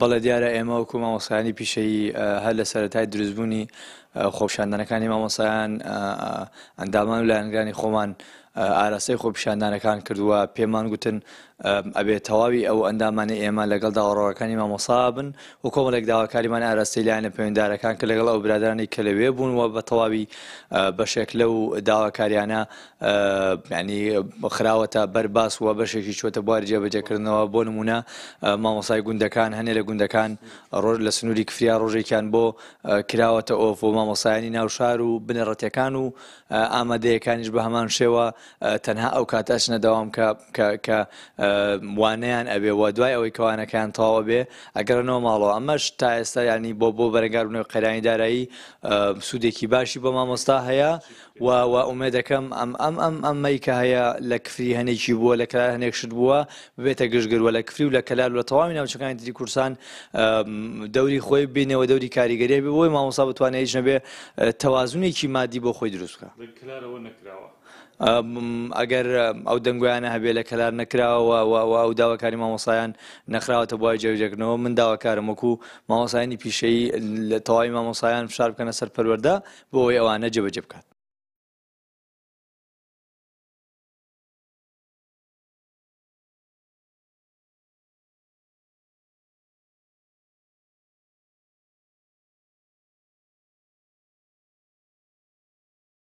بەڵە دیارە ئێمە وەکو مامۆسایانی پیشەی هەر لە سەرەتای دروستبوونی خۆشاندنەکانی مامۆسایان ئەندامان و لایەنگانی خۆمان ئاراسی خۆپیشاندانەکان کردووە پێمان گوتن ئەبێت تەواوی ئەو ئەندامانی ئێمە لەگەڵ داڕەوەەکانی مامۆسابن و کۆمەڵێک داواکاریمان ئاراسی لایەنە پەیوەنددارەکان کە لەگەڵ ئەو برادانی کە لەوێ بوونەوە بە تەواوی بەشێک لەو داواکاریانە ینی خراوەتە بەرباس وە بەشێکی چۆتە بوار جێبەجێکردنەوە بۆ نمونە مامۆسای گوندەکان هەنێ لە گوندەکان ڕۆژ لە سنووری کفریا ڕۆژێکیان بۆ کراوەتە ئۆف و مامۆسایانی ناوشار و بنەڕەتەکان و ئامادەیەکانیش بە هەمان شێوە تەنها ئەو کاتەش نەداوام کە وانەیان ئەبێ و دوای ئەوەی کەوانەکان تاوە بێ ئەگەرنەوە ماڵەوە ئەمەش تا ئێستا ینی بۆ بۆ بەرەنگاربوونەوە قەرانی دارایی سوودێکی باشی بۆ مامۆستا هەیە و ئومێدەکەم ئەم ئەم ئەم ئەممەی کە هەیە لە کفری هەنێکی بووە لە کلا هەنێک شت بووە بێتە گشتگرەوە لە کفری و لە کەلال لە تەواوی ناوچەکانی دی کورسان دەوری خۆی بینەوە دەوری کاریگەری بێ بۆی مامۆسا بتوانێت هیچ نەبێ تەوازونێکی مادی بۆ خۆی دروستکە ئەگەر ئەو دەنگویانە هەبێ لە کەلار نەکراوە و داواکاری مامۆسایان نەخراوەتە بۆی جێوجەکنەوە من داواکارمەکو و مامۆسایانی پیشەی لە تەواوی مامۆسایان فشار بکەنە سەر پەروەەردا بۆ ئەوەی ئەوانە جێبەجێ بکات